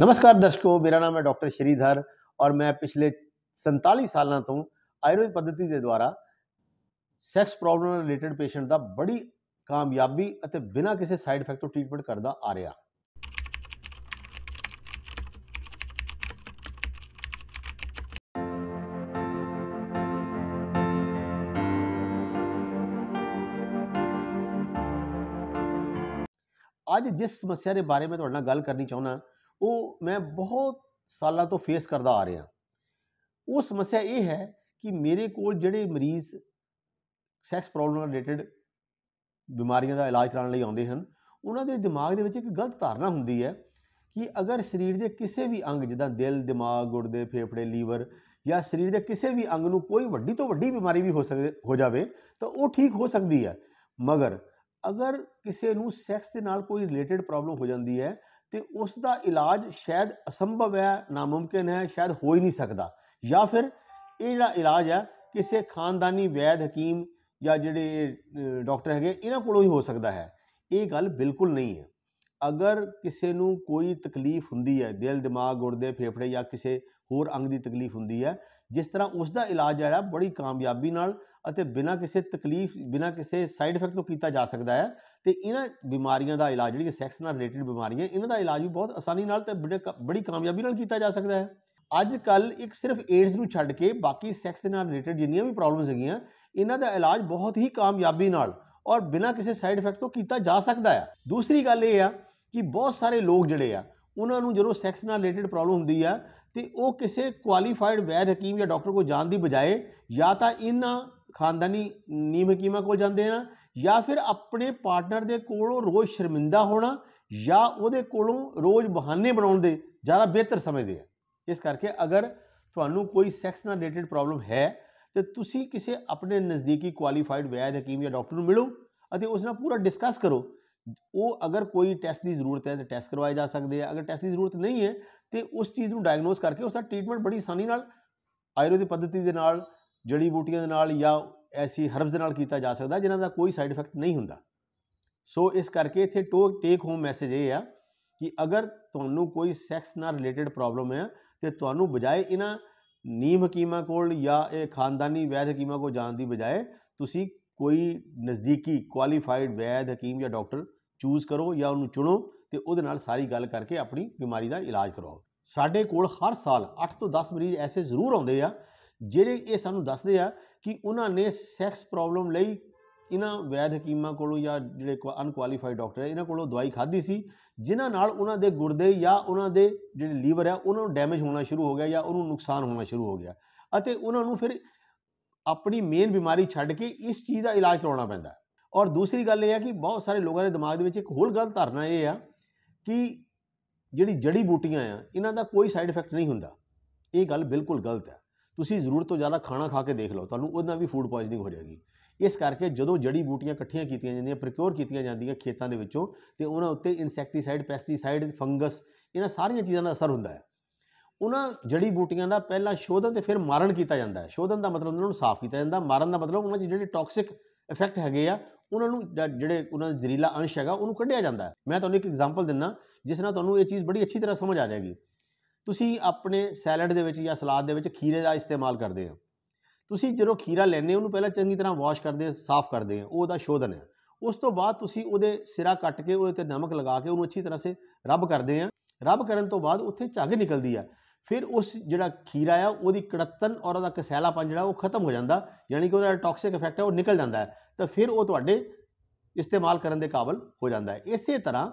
ਨਮਸਕਾਰ ਦਰਸ਼ਕੋ ਮੇਰਾ ਨਾਮ ਹੈ ਡਾਕਟਰ ਸ਼੍ਰੀਧਰ ਔਰ ਮੈਂ ਪਿਛਲੇ 47 ਸਾਲਾਂ ਤੋਂ ਆਯੁਰਵੇਦ ਪੱਧਤੀ ਦੇ ਦੁਆਰਾ ਸੈਕਸ ਪ੍ਰੋਬਲਮ ਰਿਲੇਟਡ ਪੇਸ਼ੈਂਟ ਦਾ ਬੜੀ ਕਾਮਯਾਬੀ ਅਤੇ ਬਿਨਾਂ ਕਿਸੇ ਸਾਈਡ ਇਫੈਕਟ ਤੋਂ ਟ੍ਰੀਟਮੈਂਟ ਕਰਦਾ ਆ ਰਿਹਾ ਅੱਜ ਜਿਸ ਸਮੱਸਿਆ ਦੇ ਬਾਰੇ ਮੈਂ ਤੁਹਾਡੇ ਨਾਲ ਗੱਲ ਕਰਨੀ ਚਾਹੁੰਦਾ ਉਹ ਮੈਂ ਬਹੁਤ ਸਾਲਾਂ ਤੋਂ ਫੇਸ ਕਰਦਾ ਆ ਰਿਹਾ ਉਹ ਸਮੱਸਿਆ ਇਹ ਹੈ ਕਿ ਮੇਰੇ ਕੋਲ ਜਿਹੜੇ ਮਰੀਜ਼ ਸੈਕਸ ਪ੍ਰੋਬਲਮ ਨਾਲ ਰਿਲੇਟਡ ਬਿਮਾਰੀਆਂ ਦਾ ਇਲਾਜ ਕਰਾਉਣ ਲਈ ਆਉਂਦੇ ਹਨ ਉਹਨਾਂ ਦੇ ਦਿਮਾਗ ਦੇ ਵਿੱਚ ਇੱਕ ਗਲਤ ਧਾਰਨਾ ਹੁੰਦੀ ਹੈ ਕਿ ਅਗਰ ਸਰੀਰ ਦੇ ਕਿਸੇ ਵੀ ਅੰਗ ਜਿਦਾ ਦਿਲ ਦਿਮਾਗ ਗੁਰਦੇ ਫੇਫੜੇ ਲੀਵਰ ਜਾਂ ਸਰੀਰ ਦੇ ਕਿਸੇ ਵੀ ਅੰਗ ਨੂੰ ਕੋਈ ਵੱਡੀ ਤੋਂ ਵੱਡੀ ਬਿਮਾਰੀ ਵੀ ਹੋ ਸਕਦੇ ਹੋ ਜਾਵੇ ਤਾਂ ਉਹ ਠੀਕ ਹੋ ਸਕਦੀ ਹੈ ਮਗਰ ਅਗਰ ਕਿਸੇ ਨੂੰ ਸੈਕਸ ਦੇ ਨਾਲ ਕੋਈ ਰਿਲੇਟਡ ਪ੍ਰੋਬਲਮ ਹੋ ਜਾਂਦੀ ਹੈ ਤੇ ਉਸ ਦਾ ਇਲਾਜ ਸ਼ਾਇਦ ਅਸੰਭਵ ਹੈ ਨਾ ਮੁਮਕਿਨ ਹੈ ਸ਼ਾਇਦ ਹੋ ਹੀ ਨਹੀਂ ਸਕਦਾ ਜਾਂ ਫਿਰ ਇਹ ਜਿਹੜਾ ਇਲਾਜ ਹੈ ਕਿਸੇ ਖਾਨਦਾਨੀ ਵੈਦ ਹਕੀਮ ਜਾਂ ਜਿਹੜੇ ਡਾਕਟਰ ਹੈਗੇ ਇਹਨਾਂ ਕੋਲੋਂ ਹੀ ਹੋ ਸਕਦਾ ਹੈ ਇਹ ਗੱਲ ਬਿਲਕੁਲ ਨਹੀਂ ਹੈ ਅਗਰ ਕਿਸੇ ਨੂੰ ਕੋਈ ਤਕਲੀਫ ਹੁੰਦੀ ਹੈ ਦਿਲ ਦਿਮਾਗ ਗੁਰਦੇ ਫੇਫੜੇ ਜਾਂ ਕਿਸੇ ਹੋਰ ਅੰਗ ਦੀ ਤਕਲੀਫ ਹੁੰਦੀ ਹੈ ਜਿਸ ਤਰ੍ਹਾਂ ਉਸ ਦਾ ਇਲਾਜ ਜਿਹੜਾ ਬੜੀ ਕਾਮਯਾਬੀ ਨਾਲ ਅਤੇ ਬਿਨਾਂ ਕਿਸੇ ਤਕਲੀਫ ਬਿਨਾਂ ਕਿਸੇ ਸਾਈਡ ਇਫੈਕਟ ਤੋਂ ਕੀਤਾ ਜਾ ਸਕਦਾ ਹੈ ਤੇ ਇਹਨਾਂ ਬਿਮਾਰੀਆਂ ਦਾ ਇਲਾਜ ਜਿਹੜੀ ਸੈਕਸ ਨਾਲ ਰਿਲੇਟਡ ਬਿਮਾਰੀਆਂ ਇਹਨਾਂ ਦਾ ਇਲਾਜ ਵੀ ਬਹੁਤ ਆਸਾਨੀ ਨਾਲ ਤੇ ਬੜੀ ਕਾਮਯਾਬੀ ਨਾਲ ਕੀਤਾ ਜਾ ਸਕਦਾ ਹੈ ਅੱਜ ਕੱਲ ਇੱਕ ਸਿਰਫ ਏਡਸ ਨੂੰ ਛੱਡ ਕੇ ਬਾਕੀ ਸੈਕਸ ਦੇ ਨਾਲ ਰਿਲੇਟਡ ਜਿੰਨੀਆਂ ਵੀ ਪ੍ਰੋਬਲਮਸ ਹੈਗੀਆਂ ਇਹਨਾਂ ਦਾ ਇਲਾਜ ਬਹੁਤ ਹੀ ਕਾਮਯਾਬੀ ਨਾਲ ਔਰ ਬਿਨਾ ਕਿਸੇ ਸਾਈਡ ਇਫੈਕਟ ਤੋਂ ਕੀਤਾ ਜਾ ਸਕਦਾ ਆ ਦੂਸਰੀ ਗੱਲ ਇਹ ਆ ਕਿ ਬਹੁਤ ਸਾਰੇ ਲੋਕ ਜਿਹੜੇ ਆ ਉਹਨਾਂ ਨੂੰ ਜਦੋਂ ਸੈਕਸ ਨਾਲ ਰਿਲੇਟਡ ਪ੍ਰੋਬਲਮ ਹੁੰਦੀ ਆ ਤੇ ਉਹ ਕਿਸੇ ਕੁਆਲੀਫਾਈਡ ਵੈਦ ਹਕੀਮ ਜਾਂ ਡਾਕਟਰ ਕੋਲ ਜਾਣ ਦੀ ਬਜਾਏ ਜਾਂ ਤਾਂ ਇਹਨਾਂ ਖਾਨਦਾਨੀ ਨੀਮ ਹਕੀਮਾਂ ਕੋਲ ਜਾਂਦੇ ਆ ਜਾਂ ਫਿਰ ਆਪਣੇ ਪਾਰਟਨਰ ਦੇ ਕੋਲੋਂ ਰੋਜ਼ ਸ਼ਰਮਿੰਦਾ ਹੋਣਾ ਜਾਂ ਉਹਦੇ ਕੋਲੋਂ ਰੋਜ਼ ਬਹਾਨੇ ਬਣਾਉਣ ਦੇ ਜ਼ਿਆਦਾ ਬਿਹਤਰ ਸਮਝਦੇ ਆ ਇਸ ਕਰਕੇ ਅਗਰ ਤੁਹਾਨੂੰ ਕੋਈ ਸੈਕਸ ਨਾਲ ਰਿਲੇਟਡ ਪ੍ਰੋਬਲਮ ਹੈ ਤੇ ਤੁਸੀਂ ਕਿਸੇ ਆਪਣੇ ਨਜ਼ਦੀਕੀ ਕੁਆਲੀਫਾਈਡ ਵੈਦ ਹਕੀਮ ਜਾਂ ਡਾਕਟਰ ਨੂੰ ਮਿਲੋ ਅਤੇ ਉਸ ਨਾਲ ਪੂਰਾ ਡਿਸਕਸ ਕਰੋ ਉਹ ਅਗਰ ਕੋਈ ਟੈਸਟ ਦੀ ਜ਼ਰੂਰਤ ਹੈ ਤਾਂ ਟੈਸਟ ਕਰਵਾਏ ਜਾ ਸਕਦੇ ਆ ਅਗਰ ਟੈਸਟ ਦੀ ਜ਼ਰੂਰਤ ਨਹੀਂ ਹੈ ਤੇ ਉਸ ਚੀਜ਼ ਨੂੰ ਡਾਇਗਨੋਸ ਕਰਕੇ ਉਸ ਦਾ ਟ੍ਰੀਟਮੈਂਟ ਬੜੀ ਆਸਾਨੀ ਨਾਲ ਆਯੁਰਵੇਦਿਕ ਪੱਧਤੀ ਦੇ ਨਾਲ ਜੜੀ ਬੂਟੀਆਂ ਦੇ ਨਾਲ ਜਾਂ ਐਸੀ ਹਰਬਸ ਦੇ ਨਾਲ ਕੀਤਾ ਜਾ ਸਕਦਾ ਜਿਨ੍ਹਾਂ ਦਾ ਕੋਈ ਸਾਈਡ ਇਫੈਕਟ ਨਹੀਂ ਹੁੰਦਾ ਸੋ ਇਸ ਕਰਕੇ ਇੱਥੇ ਟੋਕ ਟੇਕ ਹੋਮ ਮੈਸੇਜ ਇਹ ਆ ਕਿ ਅਗਰ ਤੁਹਾਨੂੰ ਕੋਈ ਸੈਕਸ ਨਾਲ ਰਿਲੇਟਡ ਪ੍ਰੋਬਲਮ ਹੈ ਤੇ ਤੁਹਾਨੂੰ ਬਜਾਏ ਇਹਨਾਂ ਨੀਮ ਹਕੀਮਾ ਕੋਲ ਜਾਂ ਇਹ ਖਾਨਦਾਨੀ ਵੈਦ ਹਕੀਮਾ ਕੋ ਜਾਣ ਦੀ ਬਜਾਏ ਤੁਸੀਂ ਕੋਈ ਨਜ਼ਦੀਕੀ ਕੁਆਲੀਫਾਈਡ ਵੈਦ ਹਕੀਮ ਜਾਂ ਡਾਕਟਰ ਚੂਜ਼ ਕਰੋ ਜਾਂ ਉਹਨੂੰ ਚੁਣੋ ਤੇ ਉਹਦੇ ਨਾਲ ਸਾਰੀ ਗੱਲ ਕਰਕੇ ਆਪਣੀ ਬਿਮਾਰੀ ਦਾ ਇਲਾਜ ਕਰਾਓ ਸਾਡੇ ਕੋਲ ਹਰ ਸਾਲ 8 ਤੋਂ 10 ਮਰੀਜ਼ ਐਸੇ ਜ਼ਰੂਰ ਆਉਂਦੇ ਆ ਜਿਹੜੇ ਇਹ ਸਾਨੂੰ ਦੱਸਦੇ ਆ ਕਿ ਉਹਨਾਂ ਨੇ ਸੈਕਸ ਪ੍ਰੋਬਲਮ ਲਈ ਇਹਨਾਂ ਵੈਦ ਹਕੀਮਾਂ ਕੋਲੋਂ ਜਾਂ ਜਿਹੜੇ ਅਨਕੁਆਲੀਫਾਈਡ ਡਾਕਟਰ ਹੈ ਇਹਨਾਂ ਕੋਲੋਂ ਦਵਾਈ ਖਾਧੀ ਸੀ ਜਿਨ੍ਹਾਂ ਨਾਲ ਉਹਨਾਂ ਦੇ ਗੁਰਦੇ ਜਾਂ ਉਹਨਾਂ ਦੇ ਜਿਹੜੇ ਲੀਵਰ ਹੈ ਉਹਨਾਂ ਨੂੰ ਡੈਮੇਜ ਹੋਣਾ ਸ਼ੁਰੂ ਹੋ ਗਿਆ ਜਾਂ ਉਹਨੂੰ ਨੁਕਸਾਨ ਹੋਣਾ ਸ਼ੁਰੂ ਹੋ ਗਿਆ ਅਤੇ ਉਹਨਾਂ ਨੂੰ ਫਿਰ ਆਪਣੀ ਮੇਨ ਬਿਮਾਰੀ ਛੱਡ ਕੇ ਇਸ ਚੀਜ਼ ਦਾ ਇਲਾਜ ਕਰਾਉਣਾ ਪੈਂਦਾ ਔਰ ਦੂਸਰੀ ਗੱਲ ਇਹ ਹੈ ਕਿ ਬਹੁਤ ਸਾਰੇ ਲੋਕਾਂ ਦੇ ਦਿਮਾਗ ਦੇ ਵਿੱਚ ਇੱਕ ਹੋਰ ਗੱਲ ਧਾਰਨਾ ਇਹ ਆ ਕਿ ਜਿਹੜੀ ਜੜੀ ਬੂਟੀਆਂ ਆ ਇਹਨਾਂ ਦਾ ਕੋਈ ਸਾਈਡ ਇਫੈਕਟ ਨਹੀਂ ਹੁੰਦਾ ਇਹ ਗੱਲ ਬਿਲਕੁਲ ਗਲਤ ਹੈ ਤੁਸੀਂ ਜ਼ਰੂਰ ਤੋਂ ਜ਼ਿਆਦਾ ਖਾਣਾ ਖਾ ਕੇ ਦੇਖ ਲਓ ਤੁਹਾਨੂੰ ਉਹਨਾਂ ਵੀ ਫੂਡ ਪੋਇਜ਼ਨਿੰਗ ਹੋ ਜਾਏਗੀ ਇਸ ਕਰਕੇ ਜਦੋਂ ਜੜੀ ਬੂਟੀਆਂ ਇਕੱਠੀਆਂ ਕੀਤੀਆਂ ਜਾਂਦੀਆਂ ਪ੍ਰਕਿਉਰ ਕੀਤੀਆਂ ਜਾਂਦੀਆਂ ਖੇਤਾਂ ਦੇ ਵਿੱਚੋਂ ਤੇ ਉਹਨਾਂ ਉੱਤੇ ਇਨਸੈਕਟੀਸਾਈਡ ਪੈਸਟੀਸਾਈਡ ਫੰਗਸ ਇਹਨਾਂ ਸਾਰੀਆਂ ਚੀਜ਼ਾਂ ਦਾ ਅਸਰ ਹੁੰਦਾ ਹੈ ਉਹਨਾਂ ਜੜੀ ਬੂਟੀਆਂ ਦਾ ਪਹਿਲਾਂ ਸ਼ੋਧਨ ਤੇ ਫਿਰ ਮਾਰਨ ਕੀਤਾ ਜਾਂਦਾ ਹੈ ਸ਼ੋਧਨ ਦਾ ਮਤਲਬ ਉਹਨਾਂ ਨੂੰ ਸਾਫ਼ ਕੀਤਾ ਜਾਂਦਾ ਮਾਰਨ ਦਾ ਮਤਲਬ ਉਹਨਾਂ 'ਚ ਜਿਹੜੇ ਟੌਕਸਿਕ ਇਫੈਕਟ ਹੈਗੇ ਆ ਉਹਨਾਂ ਨੂੰ ਜਿਹੜੇ ਉਹਨਾਂ ਦਾ ਜ਼ਰੀਲਾ ਅੰਸ਼ ਹੈਗਾ ਉਹਨੂੰ ਕੱਢਿਆ ਜਾਂਦਾ ਮੈਂ ਤੁਹਾਨੂੰ ਇੱਕ ਐਗਜ਼ਾਮਪਲ ਦਿੰਨਾ ਜਿਸ ਨਾਲ ਤੁਹਾਨੂੰ ਇਹ ਚੀਜ਼ ਬੜੀ ਅੱਛੀ ਤਰ੍ਹਾਂ ਸਮਝ ਆ ਜਾਏਗੀ ਤੁਸੀਂ ਆਪਣੇ ਸੈਲਡ ਦੇ ਵਿੱਚ ਜਾਂ ਸਲਾਦ ਦੇ ਵਿੱਚ ਖੀਰੇ ਦਾ ਇਸਤੇਮਾਲ ਕਰਦੇ ਹੋ ਤੁਸੀਂ ਜਦੋਂ ਖੀਰਾ ਲੈਂਦੇ ਹੋ ਉਹਨੂੰ ਪਹਿਲਾਂ ਚੰਗੀ ਤਰ੍ਹਾਂ ਵਾਸ਼ ਕਰਦੇ ਹੋ ਸਾਫ਼ ਕਰਦੇ ਹੋ ਉਹਦਾ ਸ਼ੋਧਨ ਹੈ ਉਸ ਤੋਂ ਬਾਅਦ ਤੁਸੀਂ ਉਹਦੇ ਸਿਰਾ ਕੱਟ ਕੇ ਉਹਦੇ ਤੇ ਨਮਕ ਲਗਾ ਕੇ ਉਹਨੂੰ ਅੱਛੀ ਤਰ੍ਹਾਂ ਸੇ ਰਬ ਕਰਦੇ ਆ ਰਬ ਕਰਨ ਤੋਂ ਬਾਅਦ ਉੱਥੇ ਝੱਗ ਨਿਕਲਦੀ ਆ ਫਿਰ ਉਸ ਜਿਹੜਾ ਖੀਰਾ ਆ ਉਹਦੀ ਕੜਤਨ ਔਰ ਉਹਦਾ ਕਸੈਲਾਪਨ ਜਿਹੜਾ ਉਹ ਖਤਮ ਹੋ ਜਾਂਦਾ ਯਾਨੀ ਕਿ ਉਹਦਾ ਟੌਕਸਿਕ ਇਫੈਕਟ ਹੈ ਉਹ ਨਿਕਲ ਜਾਂਦਾ ਹੈ ਤਾਂ ਫਿਰ ਉਹ ਤੁਹਾਡੇ ਇਸਤੇਮਾਲ ਕਰਨ ਦੇ ਕਾਬਲ ਹੋ ਜਾਂਦਾ ਹੈ ਇਸੇ ਤਰ੍ਹਾਂ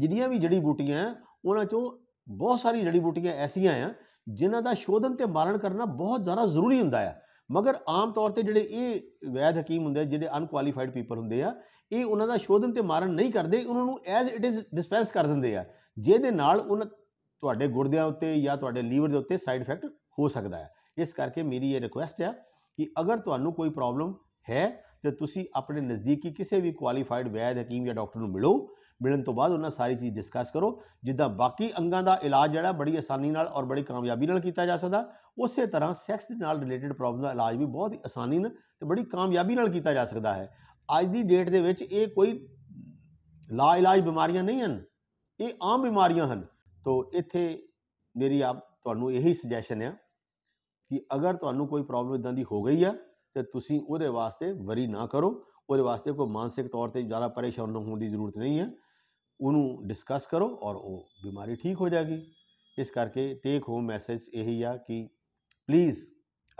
ਜਿੰਨੀਆਂ ਵੀ ਜੜੀ ਬੂਟੀਆਂ ਉਹਨਾਂ ਚੋਂ ਬਹੁਤ ਸਾਰੀ ਜੜੀ ਬੂਟੀਆਂ ਐਸੀਆਂ ਆ ਜਿਨ੍ਹਾਂ ਦਾ ਸ਼ੋਧਨ ਤੇ ਮਾਰਨ ਕਰਨਾ ਬਹੁਤ ਜ਼ਿਆਦਾ ਜ਼ਰੂਰੀ ਹੁੰਦਾ ਆ ਮਗਰ ਆਮ ਤੌਰ ਤੇ ਜਿਹੜੇ ਇਹ ਵੈਦ ਹਕੀਮ ਹੁੰਦੇ ਆ ਜਿਹੜੇ ਅਨਕੁਆਲੀਫਾਈਡ ਪੀਪਲ ਹੁੰਦੇ ਆ ਇਹ ਉਹਨਾਂ ਦਾ ਸ਼ੋਧਨ ਤੇ ਮਾਰਨ ਨਹੀਂ ਕਰਦੇ ਉਹਨਾਂ ਨੂੰ ਐਜ਼ ਇਟ ਇਜ਼ ਡਿਸਪੈਂਸ ਕਰ ਦਿੰਦੇ ਆ ਜਿਹਦੇ ਨਾਲ ਉਹ ਤੁਹਾਡੇ ਗੁਰਦਿਆਂ ਉੱਤੇ ਜਾਂ ਤੁਹਾਡੇ ਲੀਵਰ ਦੇ ਉੱਤੇ ਸਾਈਡ ਇਫੈਕਟ ਹੋ ਸਕਦਾ ਹੈ ਇਸ ਕਰਕੇ ਮੇਰੀ ਇਹ ਰਿਕੁਐਸਟ ਹੈ ਕਿ ਅਗਰ ਤੁਹਾਨੂੰ ਕੋਈ ਪ੍ਰੋਬਲਮ ਹੈ ਤੇ ਤੁਸੀਂ ਆਪਣੇ ਨਜ਼ਦੀਕੀ ਕਿਸੇ ਵੀ ਕੁਆਲੀਫਾਈਡ ਵੈਦ ਹਕੀਮ ਜਾਂ ਡਾਕਟਰ ਨੂੰ ਮਿਲੋ ਮਿਲਣ ਤੋਂ ਬਾਅਦ ਉਹਨਾਂ ਸਾਰੀ ਚੀਜ਼ ਡਿਸਕਸ ਕਰੋ ਜਿੱਦਾਂ ਬਾਕੀ ਅੰਗਾਂ ਦਾ ਇਲਾਜ ਜਿਹੜਾ ਬੜੀ ਆਸਾਨੀ ਨਾਲ ਔਰ ਬੜੀ ਕਾਮਯਾਬੀ ਨਾਲ ਕੀਤਾ ਜਾ ਸਕਦਾ ਉਸੇ ਤਰ੍ਹਾਂ ਸੈਕਸ ਦੇ ਨਾਲ ਰਿਲੇਟਡ ਪ੍ਰੋਬਲਮ ਦਾ ਇਲਾਜ ਵੀ ਬਹੁਤ ਹੀ ਆਸਾਨੀ ਨਾਲ ਤੇ ਬੜੀ ਕਾਮਯਾਬੀ ਨਾਲ ਕੀਤਾ ਜਾ ਸਕਦਾ ਹੈ ਅੱਜ ਦੀ ਡੇਟ ਦੇ ਵਿੱਚ ਇਹ ਕੋਈ ਲਾ ਇਲਾਜ ਬਿਮਾਰੀਆਂ ਨਹੀਂ ਹਨ ਇਹ ਆਮ ਬਿਮਾਰੀਆਂ ਹਨ ਤੋਂ ਇੱਥੇ ਮੇਰੀ ਆਪ ਤੁਹਾਨੂੰ ਇਹੀ ਸੁਜੈਸ਼ਨ ਹੈ ਕਿ ਅਗਰ ਤੁਹਾਨੂੰ ਕੋਈ ਪ੍ਰੋਬਲਮ ਇਦਾਂ ਦੀ ਹੋ ਗਈ ਆ ਤੇ ਤੁਸੀਂ ਉਹਦੇ ਵਾਸਤੇ ਵਰੀ ਨਾ ਕਰੋ ਉਹਦੇ ਵਾਸਤੇ ਕੋਈ ਮਾਨਸਿਕ ਤੌਰ ਤੇ ਜ਼ਿਆਦਾ ਪਰੇਸ਼ਾਨ ਹੋਣ ਦੀ ਜ਼ਰੂਰਤ ਨਹੀਂ ਹੈ ਉਹਨੂੰ ਡਿਸਕਸ ਕਰੋ ਔਰ ਉਹ ਬਿਮਾਰੀ ਠੀਕ ਹੋ ਜਾਏਗੀ ਇਸ ਕਰਕੇ ਟੇਕ ਹੋਮ ਮੈਸੇਜ ਇਹੀ ਆ ਕਿ ਪਲੀਜ਼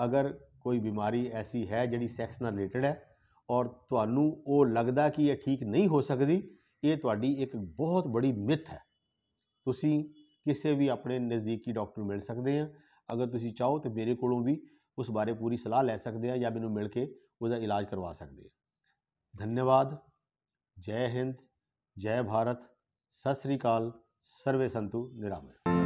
ਅਗਰ ਕੋਈ ਬਿਮਾਰੀ ਐਸੀ ਹੈ ਜਿਹੜੀ ਸੈਕਸ ਨਾਲ ਰਿਲੇਟਡ ਹੈ ਔਰ ਤੁਹਾਨੂੰ ਉਹ ਲੱਗਦਾ ਕਿ ਇਹ ਠੀਕ ਨਹੀਂ ਹੋ ਸਕਦੀ ਇਹ ਤੁਹਾਡੀ ਇੱਕ ਬਹੁਤ ਬੜੀ ਮਿਥ ਹੈ ਤੁਸੀਂ ਕਿਸੇ ਵੀ ਆਪਣੇ ਨਜ਼ਦੀਕੀ ਡਾਕਟਰ ਮਿਲ ਸਕਦੇ ਆ ਅਗਰ ਤੁਸੀਂ ਚਾਹੋ ਤੇ ਮੇਰੇ ਕੋਲੋਂ ਵੀ उस बारे पूरी सलाह ले सकते हैं या मैं मिल के उसका इलाज करवा सकते हैं धन्यवाद जय हिंद जय भारत सत श्रीकाल सर्वे संतु निरामय